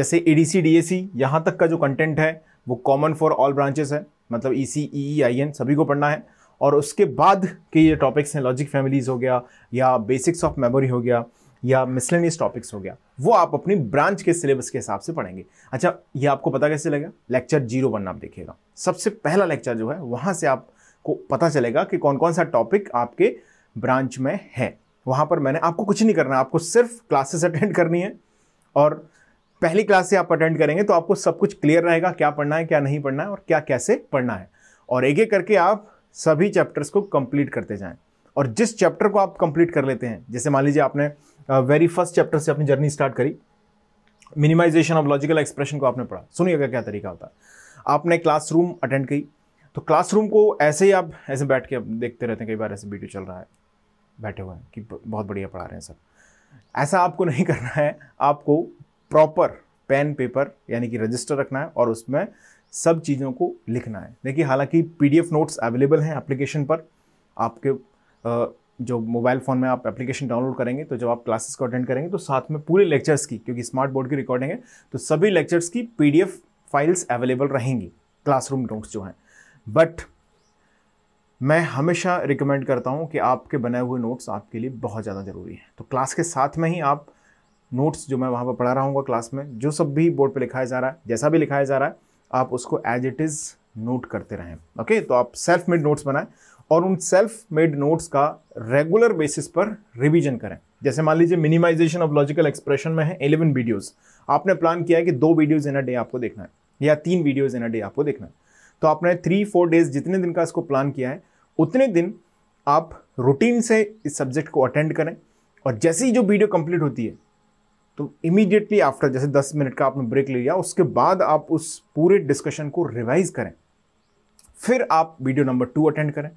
जैसे A D C D S C यहाँ तक का जो कंटेंट है वो कॉमन फॉर ऑल ब्रांचेस है मतलब ई सी ई ई आई एन सभी को पढ़ना है और उसके बाद के ये टॉपिक्स हैं लॉजिक फैमिलीज हो गया या बेसिक्स ऑफ मेमोरी हो गया या मिसलेनियस टॉपिक्स हो गया वो आप अपनी ब्रांच के सिलेबस के हिसाब से पढ़ेंगे अच्छा ये आपको पता कैसे लगेगा लेक्चर जीरो वन आप देखिएगा सबसे पहला लेक्चर जो है वहाँ से आपको पता चलेगा कि कौन कौन सा टॉपिक आपके ब्रांच में है वहाँ पर मैंने आपको कुछ नहीं करना आपको सिर्फ क्लासेस अटेंड करनी है और पहली क्लास से आप अटेंड करेंगे तो आपको सब कुछ क्लियर रहेगा क्या पढ़ना है क्या नहीं पढ़ना है और क्या कैसे पढ़ना है और एक एक करके आप सभी चैप्टर्स को कंप्लीट करते जाएं और जिस चैप्टर को आप कंप्लीट कर लेते हैं जैसे मान लीजिए आपने वेरी फर्स्ट चैप्टर से अपनी जर्नी स्टार्ट करी मिनिमाइजेशन ऑफ लॉजिकल एक्सप्रेशन को आपने पढ़ा सुनिएगा क्या तरीका होता है आपने क्लासरूम अटेंड की तो क्लासरूम को ऐसे ही आप ऐसे बैठ के देखते रहते हैं कई बार ऐसे वीडियो चल रहा है बैठे हुए हैं कि बहुत बढ़िया पढ़ा रहे हैं सर ऐसा आपको नहीं करना है आपको प्रॉपर पेन पेपर यानी कि रजिस्टर रखना है और उसमें सब चीज़ों को लिखना है देखिए हालांकि एफ नोट्स अवेलेबल हैं एप्लीकेशन पर आपके जो मोबाइल फ़ोन में आप एप्लीकेशन डाउनलोड करेंगे तो जब आप क्लासेस को अटेंड करेंगे तो साथ में पूरे लेक्चर्स की क्योंकि स्मार्ट बोर्ड की रिकॉर्डिंग है तो सभी लेक्चर्स की पी फाइल्स अवेलेबल रहेंगी क्लासरूम नोट्स जो हैं बट मैं हमेशा रिकमेंड करता हूं कि आपके बनाए हुए नोट्स आपके लिए बहुत ज़्यादा ज़रूरी है तो क्लास के साथ में ही आप नोट्स जो मैं वहाँ पर पढ़ा रहा हूँ क्लास में जो सब भी बोर्ड पर लिखाया जा रहा है जैसा भी लिखाया जा रहा है आप उसको एज इट इज़ नोट करते रहें ओके तो आप सेल्फ मेड नोट्स बनाएं और उन सेल्फ मेड नोट्स का रेगुलर बेसिस पर रिवीजन करें जैसे मान लीजिए मिनिमाइजेशन ऑफ लॉजिकल एक्सप्रेशन में है एलेवन वीडियोस आपने प्लान किया है कि दो वीडियोस इन अ डे आपको देखना है या तीन वीडियोस इन अ डे आपको देखना है तो आपने थ्री फोर डेज जितने दिन का इसको प्लान किया है उतने दिन आप रूटीन से इस सब्जेक्ट को अटेंड करें और जैसे ही जो वीडियो कंप्लीट होती है तो इमीडिएटली आफ्टर जैसे 10 मिनट का आपने ब्रेक ले लिया उसके बाद आप उस पूरे डिस्कशन को रिवाइज करें फिर आप वीडियो नंबर टू अटेंड करें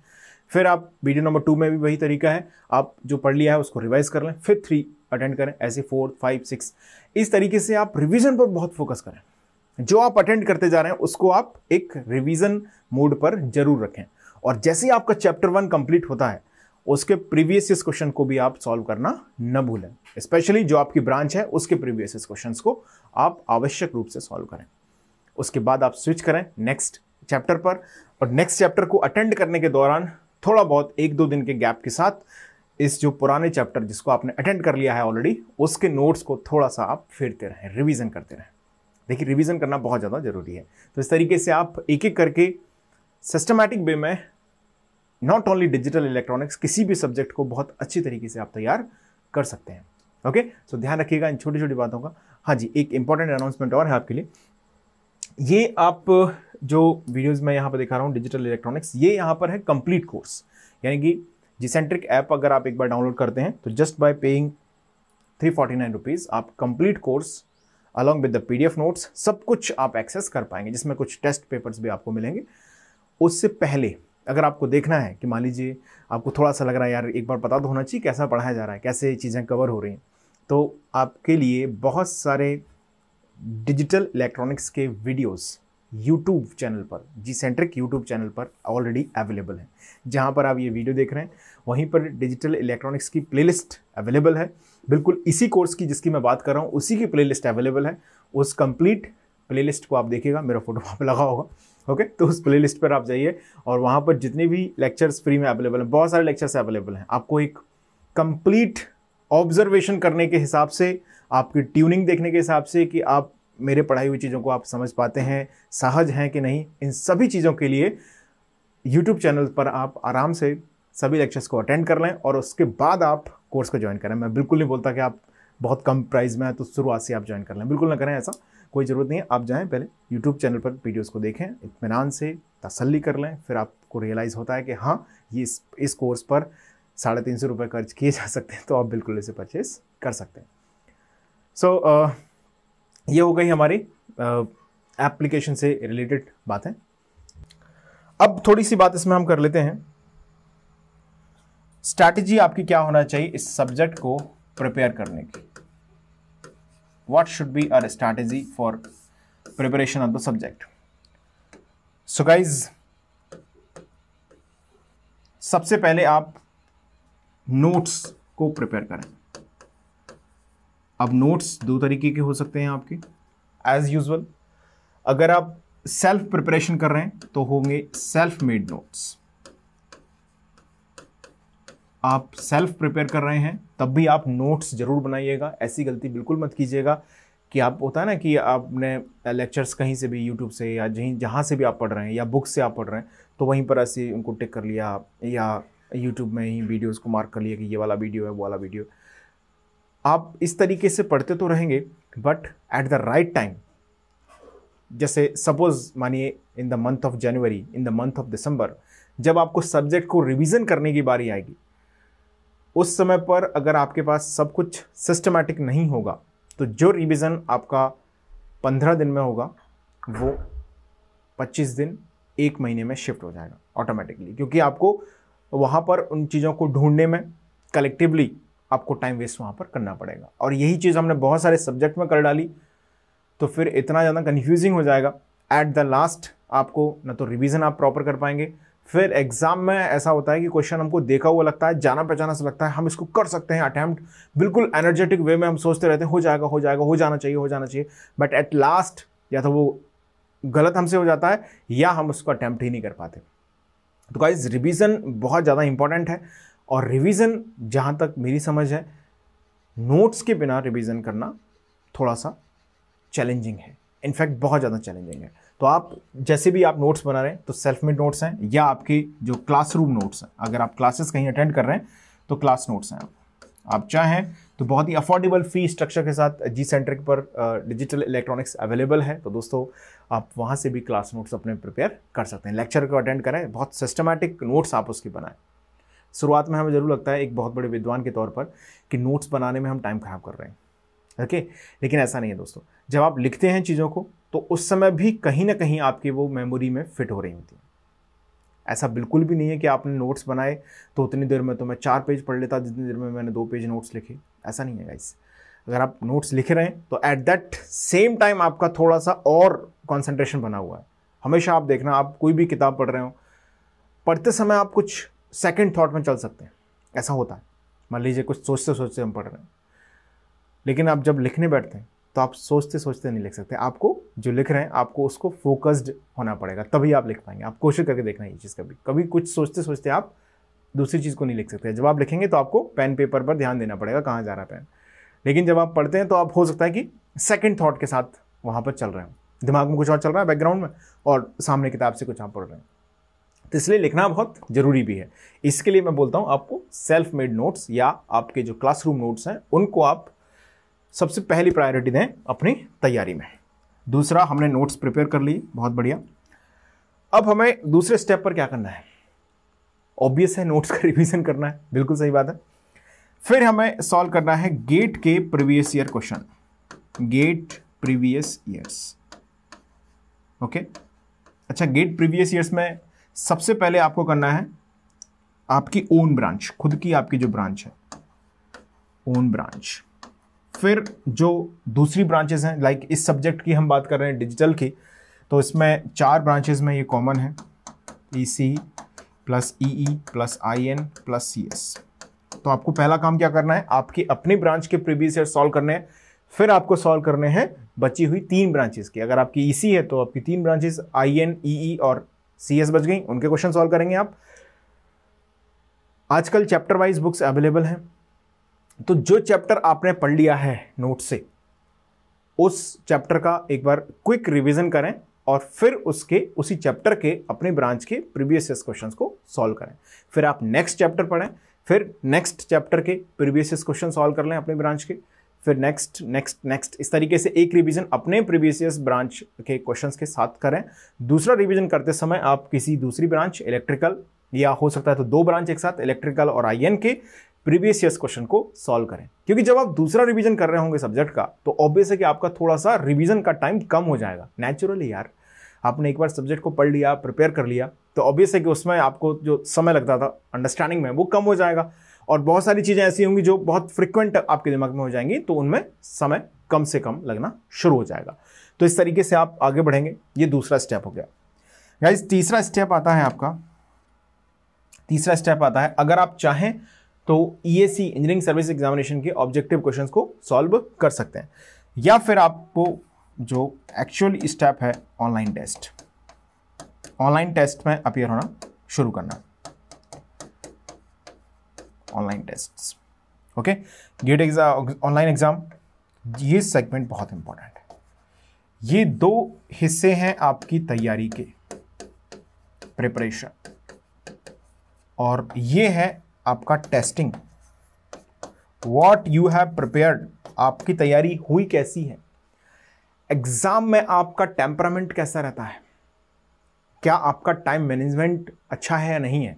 फिर आप वीडियो नंबर टू में भी वही तरीका है आप जो पढ़ लिया है उसको रिवाइज कर लें फिर थ्री अटेंड करें ऐसे फोर फाइव सिक्स इस तरीके से आप रिविजन पर बहुत फोकस करें जो आप अटेंड करते जा रहे हैं उसको आप एक रिवीजन मोड पर जरूर रखें और जैसे ही आपका चैप्टर वन कंप्लीट होता है उसके प्रीवियस क्वेश्चन को भी आप सॉल्व करना न भूलें स्पेशली जो आपकी ब्रांच है उसके प्रीवियस क्वेश्चन को आप आवश्यक रूप से सॉल्व करें उसके बाद आप स्विच करें नेक्स्ट चैप्टर पर और नेक्स्ट चैप्टर को अटेंड करने के दौरान थोड़ा बहुत एक दो दिन के गैप के साथ इस जो पुराने चैप्टर जिसको आपने अटेंड कर लिया है ऑलरेडी उसके नोट्स को थोड़ा सा आप फेरते रहें रिवीजन करते रहें देखिए रिवीजन करना बहुत ज़्यादा ज़रूरी है तो इस तरीके से आप एक एक करके सिस्टमैटिक वे में नॉट ओनली डिजिटल इलेक्ट्रॉनिक्स किसी भी सब्जेक्ट को बहुत अच्छी तरीके से आप तैयार कर सकते हैं ओके सो ध्यान रखिएगा इन छोटी छोटी बातों का हाँ जी एक इंपॉर्टेंट अनाउंसमेंट और है आपके लिए ये आप जो वीडियोस मैं यहाँ पर दिखा रहा हूँ डिजिटल इलेक्ट्रॉनिक्स ये यहाँ पर है कंप्लीट कोर्स यानी कि जिसेंट्रिक ऐप अगर आप एक बार डाउनलोड करते हैं तो just by paying three forty nine rupees आप complete course along with the P notes सब कुछ आप एक्सेस कर पाएंगे जिसमें कुछ टेस्ट पेपर्स भी आपको मिलेंगे उससे पहले अगर आपको देखना है कि मान लीजिए आपको थोड़ा सा लग रहा है यार एक बार पता तो होना चाहिए कैसा पढ़ाया जा रहा है कैसे चीज़ें कवर हो रही हैं तो आपके लिए बहुत सारे डिजिटल इलेक्ट्रॉनिक्स के वीडियोस यूट्यूब चैनल पर जी सेंट्रिक यूट्यूब चैनल पर ऑलरेडी अवेलेबल है जहाँ पर आप ये वीडियो देख रहे हैं वहीं पर डिजिटल इलेक्ट्रॉनिक्स की प्लेलिस्ट अवेलेबल है बिल्कुल इसी कोर्स की जिसकी मैं बात कर रहा हूँ उसी की प्लेलिस्ट अवेलेबल है उस कंप्लीट प्लेलिस्ट को आप देखिएगा मेरा फोटो वहाँ पर लगा होगा ओके तो उस प्ले पर आप जाइए और वहाँ पर जितने भी लेक्चर्स फ्री में अवेलेबल हैं बहुत सारे लेक्चर्स अवेलेबल हैं आपको एक कंप्लीट ऑब्जर्वेशन करने के हिसाब से आपकी ट्यूनिंग देखने के हिसाब से कि आप मेरे पढ़ाई हुई चीज़ों को आप समझ पाते हैं सहज हैं कि नहीं इन सभी चीज़ों के लिए यूट्यूब चैनल पर आप आराम से सभी लेक्चर्स को अटेंड कर लें और उसके बाद आप कोर्स को ज्वाइन करें मैं बिल्कुल नहीं बोलता कि आप बहुत कम प्राइस में है तो शुरुआत से आप ज्वाइन कर लें बिल्कुल ना करें ऐसा कोई ज़रूरत नहीं है आप जाएं पहले यूट्यूब चैनल पर वीडियोज़ को देखें इतमान से तसली कर लें फिर आपको रियलाइज़ होता है कि हाँ ये इस इस कोर्स पर साढ़े तीन सौ रुपये खर्च किए जा सकते हैं तो आप बिल्कुल इसे परचेस कर सकते हैं सो so, ये हो गई हमारी एप्लीकेशन से रिलेटेड बातें अब थोड़ी सी बात इसमें हम कर लेते हैं स्ट्रैटेजी आपकी क्या होना चाहिए इस सब्जेक्ट को प्रिपेयर करने की what should be our strategy for preparation of the subject so guys सबसे पहले आप नोट्स को प्रिपेयर करें अब नोट्स दो तरीके के हो सकते हैं आपके एज यूजल अगर आप सेल्फ प्रिपरेशन कर रहे हैं तो होंगे सेल्फ मेड नोट्स आप सेल्फ प्रिपेयर कर रहे हैं तब भी आप नोट्स ज़रूर बनाइएगा ऐसी गलती बिल्कुल मत कीजिएगा कि आप होता है ना कि आपने लेक्चर्स कहीं से भी यूट्यूब से या जहीं जहाँ से भी आप पढ़ रहे हैं या बुक से आप पढ़ रहे हैं तो वहीं पर ऐसे उनको टिक कर लिया या यूट्यूब में ही वीडियोज़ को मार्क कर लिया कि ये वाला वीडियो है वो वाला वीडियो आप इस तरीके से पढ़ते तो रहेंगे but at the right time जैसे सपोज मानिए in the month of January in the month of December जब आपको सब्जेक्ट को रिवीजन करने की बारी आएगी उस समय पर अगर आपके पास सब कुछ सिस्टमेटिक नहीं होगा तो जो रिविज़न आपका पंद्रह दिन में होगा वो पच्चीस दिन एक महीने में शिफ्ट हो जाएगा ऑटोमेटिकली क्योंकि आपको वहाँ पर उन चीज़ों को ढूंढने में कलेक्टिवली आपको टाइम वेस्ट वहाँ पर करना पड़ेगा और यही चीज़ हमने बहुत सारे सब्जेक्ट में कर डाली तो फिर इतना ज़्यादा कन्फ्यूजिंग हो जाएगा एट द लास्ट आपको ना तो रिविज़न आप प्रॉपर कर पाएंगे फिर एग्ज़ाम में ऐसा होता है कि क्वेश्चन हमको देखा हुआ लगता है जाना पहचाना से लगता है हम इसको कर सकते हैं अटैम्प्ट बिल्कुल एनर्जेटिक वे में हम सोचते रहते हैं हो जाएगा हो जाएगा हो जाना चाहिए हो जाना चाहिए बट एट लास्ट या तो वो गलत हमसे हो जाता है या हम उसको अटैम्प्ट ही नहीं कर पाते तो गाइज रिविज़न बहुत ज़्यादा इंपॉर्टेंट है और रिविज़न जहाँ तक मेरी समझ है नोट्स के बिना रिविज़न करना थोड़ा सा चैलेंजिंग है इनफैक्ट बहुत ज़्यादा चैलेंजिंग है तो आप जैसे भी आप नोट्स बना रहे हैं तो सेल्फ मेड नोट्स हैं या आपकी जो क्लासरूम नोट्स हैं अगर आप क्लासेस कहीं अटेंड कर रहे हैं तो क्लास नोट्स हैं आप चाहें तो बहुत ही अफोर्डेबल फी स्ट्रक्चर के साथ जी सेंट्रिक पर डिजिटल इलेक्ट्रॉनिक्स अवेलेबल है तो दोस्तों आप वहाँ से भी क्लास नोट्स अपने प्रिपेयर कर सकते हैं लेक्चर को अटेंड करें बहुत सिस्टमेटिक नोट्स आप उसकी बनाएं शुरुआत में हमें ज़रूर लगता है एक बहुत बड़े विद्वान के तौर पर कि नोट्स बनाने में हम टाइम खराब कर रहे हैं ओके लेकिन ऐसा नहीं है दोस्तों जब आप लिखते हैं चीज़ों को तो उस समय भी कहीं ना कहीं आपकी वो मेमोरी में फिट हो रही होती हैं ऐसा बिल्कुल भी नहीं है कि आपने नोट्स बनाए तो उतनी देर में तो मैं चार पेज पढ़ लेता जितनी देर में मैंने दो पेज नोट्स लिखे ऐसा नहीं है गाइस अगर आप नोट्स लिख रहे हैं तो एट दैट सेम टाइम आपका थोड़ा सा और कॉन्सेंट्रेशन बना हुआ है हमेशा आप देखना आप कोई भी किताब पढ़ रहे हो पढ़ते समय आप कुछ सेकेंड थाट में चल सकते हैं ऐसा होता है मान लीजिए कुछ सोचते सोचते हम पढ़ रहे हैं लेकिन आप जब लिखने बैठते हैं तो आप सोचते सोचते नहीं लिख सकते आपको जो लिख रहे हैं आपको उसको फोकस्ड होना पड़ेगा तभी आप लिख पाएंगे आप कोशिश करके देखना ये चीज़ कभी कभी कुछ सोचते सोचते आप दूसरी चीज़ को नहीं लिख सकते जब आप लिखेंगे तो आपको पेन पेपर पर ध्यान देना पड़ेगा कहाँ जा रहा है पेन लेकिन जब आप पढ़ते हैं तो आप हो सकता है कि सेकेंड थाट के साथ वहाँ पर चल रहे हो दिमाग में कुछ और चल रहा है बैकग्राउंड में और सामने किताब से कुछ आप पढ़ रहे हैं तो इसलिए लिखना बहुत ज़रूरी भी है इसके लिए मैं बोलता हूँ आपको सेल्फ मेड नोट्स या आपके जो क्लासरूम नोट्स हैं उनको आप सबसे पहली प्रायोरिटी दें अपनी तैयारी में दूसरा हमने नोट्स प्रिपेयर कर ली बहुत बढ़िया अब हमें दूसरे स्टेप पर क्या करना है ऑब्वियस है नोट्स का रिवीजन करना है बिल्कुल सही बात है फिर हमें सॉल्व करना है गेट के previous year question GATE previous years okay अच्छा गेट प्रीवियस ईयर्स में सबसे पहले आपको करना है आपकी ओन ब्रांच खुद की आपकी जो ब्रांच है ओन ब्रांच फिर जो दूसरी ब्रांचेज हैं लाइक इस सब्जेक्ट की हम बात कर रहे हैं डिजिटल की तो इसमें चार ब्रांचेज में ये कॉमन है E C plus E E plus I N plus C S तो आपको पहला काम क्या करना है आपकी अपनी ब्रांच के प्रीवियस ईयर सॉल्व करने हैं फिर आपको सॉल्व करने हैं बची हुई तीन ब्रांचेस की अगर आपकी ई e सी है तो आपकी तीन ब्रांचेस आई एन ई ई और सी एस बच गई उनके क्वेश्चन सॉल्व करेंगे आप आजकल चैप्टर वाइज बुक्स अवेलेबल हैं तो जो चैप्टर आपने पढ़ लिया है नोट से उस चैप्टर का एक बार क्विक रिवीजन करें और फिर उसके उसी चैप्टर के अपने ब्रांच के प्रीवियस क्वेश्चन को सॉल्व करें फिर आप नेक्स्ट चैप्टर पढ़ें फिर नेक्स्ट चैप्टर के प्रीवियस क्वेश्चन सॉल्व कर लें अपने ब्रांच के फिर नेक्स्ट नेक्स्ट नेक्स्ट इस तरीके से एक रिवीजन अपने प्रीवियस ब्रांच के क्वेश्चन के साथ करें दूसरा रिवीजन करते समय आप किसी दूसरी ब्रांच इलेक्ट्रिकल या हो सकता है तो दो ब्रांच एक साथ इलेक्ट्रिकल और आई के प्रीवियस ईयर क्वेश्चन को सॉल्व करें क्योंकि जब आप दूसरा रिवीजन कर रहे होंगे सब्जेक्ट का तो ऑब्वियस है कि आपका थोड़ा सा रिवीजन का टाइम कम हो जाएगा नेचुरली यार आपने एक बार सब्जेक्ट को पढ़ लिया प्रिपेयर कर लिया तो ऑब्वियस है कि उसमें आपको जो समय लगता था अंडरस्टैंडिंग में वो कम हो जाएगा और बहुत सारी चीज़ें ऐसी होंगी जो बहुत फ्रिक्वेंट आपके दिमाग में हो जाएंगी तो उनमें समय कम से कम लगना शुरू हो जाएगा तो इस तरीके से आप आगे बढ़ेंगे ये दूसरा स्टेप हो गया गाइज तीसरा स्टेप आता है आपका तीसरा स्टेप आता है अगर आप चाहें तो ईएससी इंजीनियरिंग सर्विस एग्जामिनेशन के ऑब्जेक्टिव क्वेश्चंस को सॉल्व कर सकते हैं या फिर आपको जो एक्चुअल स्टेप है ऑनलाइन टेस्ट ऑनलाइन टेस्ट में अपियर होना शुरू करना online test okay GATE exam online exam ये सेगमेंट बहुत इंपॉर्टेंट है ये दो हिस्से हैं आपकी तैयारी के प्रिपरेशन और ये है आपका testing what you have prepared आपकी तैयारी हुई कैसी है एग्ज़ाम में आपका टेम्परामेंट कैसा रहता है क्या आपका टाइम मैनेजमेंट अच्छा है या नहीं है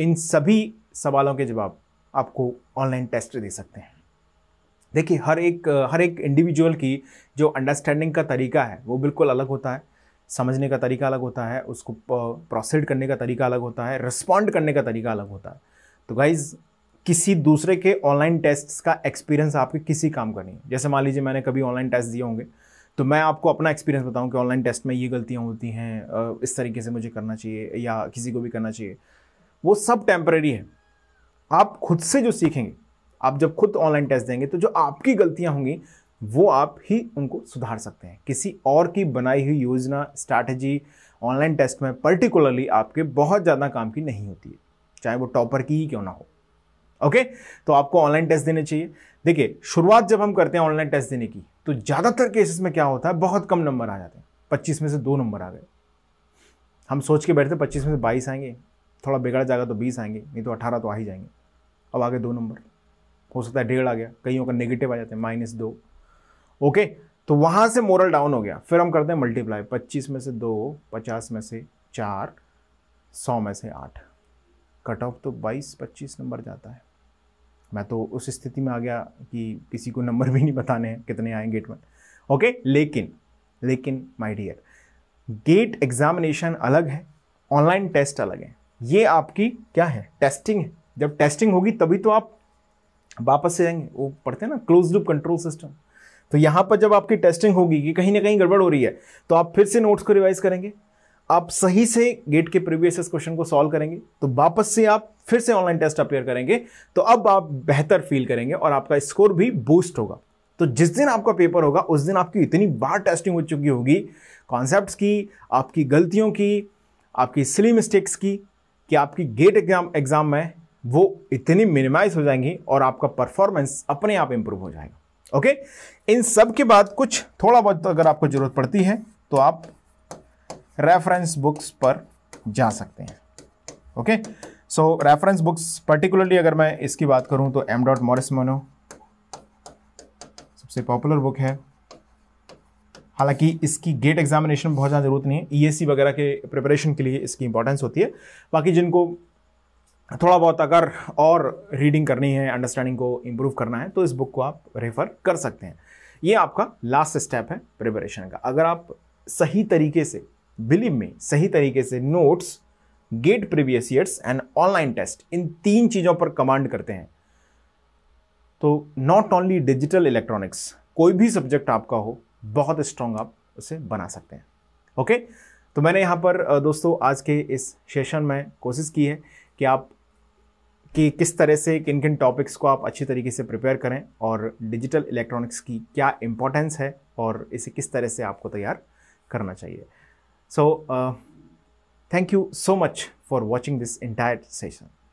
इन सभी सवालों के जवाब आपको ऑनलाइन टेस्ट दे सकते हैं देखिए हर एक हर एक इंडिविजुअल की जो अंडरस्टैंडिंग का तरीका है वो बिल्कुल अलग होता है समझने का तरीका अलग होता है उसको प्रोसीड uh, करने का तरीका अलग होता है रिस्पॉन्ड करने का तरीका अलग होता है तो गाइज़ किसी दूसरे के ऑनलाइन टेस्ट का एक्सपीरियंस आपके किसी काम का नहीं जैसे मान लीजिए मैंने कभी ऑनलाइन टेस्ट दिए होंगे तो मैं आपको अपना एक्सपीरियंस बताऊं कि ऑनलाइन टेस्ट में ये गलतियां होती हैं इस तरीके से मुझे करना चाहिए या किसी को भी करना चाहिए वो सब टेम्प्रेरी है आप खुद से जो सीखेंगे आप जब खुद ऑनलाइन टेस्ट देंगे तो जो आपकी गलतियाँ होंगी वो आप ही उनको सुधार सकते हैं किसी और की बनाई हुई योजना स्ट्रैटेजी ऑनलाइन टेस्ट में पर्टिकुलरली आपके बहुत ज़्यादा काम की नहीं होती है चाहे वो टॉपर की ही क्यों ना हो ओके तो आपको ऑनलाइन टेस्ट देने चाहिए देखिए शुरुआत जब हम करते हैं ऑनलाइन टेस्ट देने की तो ज़्यादातर केसेस में क्या होता है बहुत कम नंबर आ जाते हैं पच्चीस में से दो नंबर आ गए हम सोच के बैठते पच्चीस में से बाईस आएंगे थोड़ा बिगड़ जाएगा तो बीस आएंगे नहीं तो अठारह तो आ ही जाएंगे अब आ गए दो नंबर हो सकता है डेढ़ आ गया कईयों का नेगेटिव आ जाते हैं माइनस दो ओके तो वहां से मोरल डाउन हो गया फिर हम करते हैं मल्टीप्लाई पच्चीस में से दो पचास में से चार सौ में से आठ कट ऑफ तो 22-25 नंबर जाता है मैं तो उस स्थिति में आ गया कि किसी को नंबर भी नहीं बताने हैं कितने आए गेट वन ओके लेकिन लेकिन माय डियर गेट एग्जामिनेशन अलग है ऑनलाइन टेस्ट अलग है ये आपकी क्या है टेस्टिंग है जब टेस्टिंग होगी तभी तो आप वापस से जाएंगे वो पढ़ते हैं ना क्लोज लूप कंट्रोल सिस्टम तो यहाँ पर जब आपकी टेस्टिंग होगी कि कहीं ना कहीं गड़बड़ हो रही है तो आप फिर से नोट्स को रिवाइज करेंगे आप सही से गेट के प्रीवियस क्वेश्चन को सॉल्व करेंगे तो वापस से आप फिर से ऑनलाइन टेस्ट अपेयर करेंगे तो अब आप बेहतर फील करेंगे और आपका स्कोर भी बूस्ट होगा तो जिस दिन आपका पेपर होगा उस दिन आपकी इतनी बार टेस्टिंग हो चुकी होगी कॉन्सेप्ट की आपकी गलतियों की आपकी सिली मिस्टेक्स की कि आपकी गेट एग्जाम एग्ज़ाम में वो इतनी मिनिमाइज हो जाएंगी और आपका परफॉर्मेंस अपने आप इंप्रूव हो जाएगा ओके इन सब के बाद कुछ थोड़ा बहुत अगर आपको ज़रूरत पड़ती है तो आप रेफरेंस बुक्स पर जा सकते हैं okay so reference books particularly अगर मैं इसकी बात करूं तो एम डॉट मॉरिस मोनो सबसे पॉपुलर बुक है हालांकि इसकी गेट एग्जामिनेशन बहुत ज़्यादा ज़रूरत नहीं है ई e वगैरह के प्रिपरेशन के लिए इसकी इंपॉर्टेंस होती है बाकी जिनको थोड़ा बहुत अगर और रीडिंग करनी है अंडरस्टैंडिंग को इम्प्रूव करना है तो इस बुक को आप रेफ़र कर सकते हैं ये आपका लास्ट स्टेप है प्रिपरेशन का अगर आप सही तरीके से बिलीव मी सही तरीके से notes GATE previous years and online test इन तीन चीज़ों पर कमांड करते हैं तो नॉट ओनली डिजिटल इलेक्ट्रॉनिक्स कोई भी सब्जेक्ट आपका हो बहुत स्ट्रांग आप उसे बना सकते हैं ओके तो मैंने यहाँ पर दोस्तों आज के इस सेशन में कोशिश की है कि आप कि किस तरह से किन किन टॉपिक्स को आप अच्छी तरीके से प्रिपेयर करें और डिजिटल इलेक्ट्रॉनिक्स की क्या इम्पोर्टेंस है और इसे किस तरह से आपको तैयार करना चाहिए So, uh, thank you so much for watching this entire session.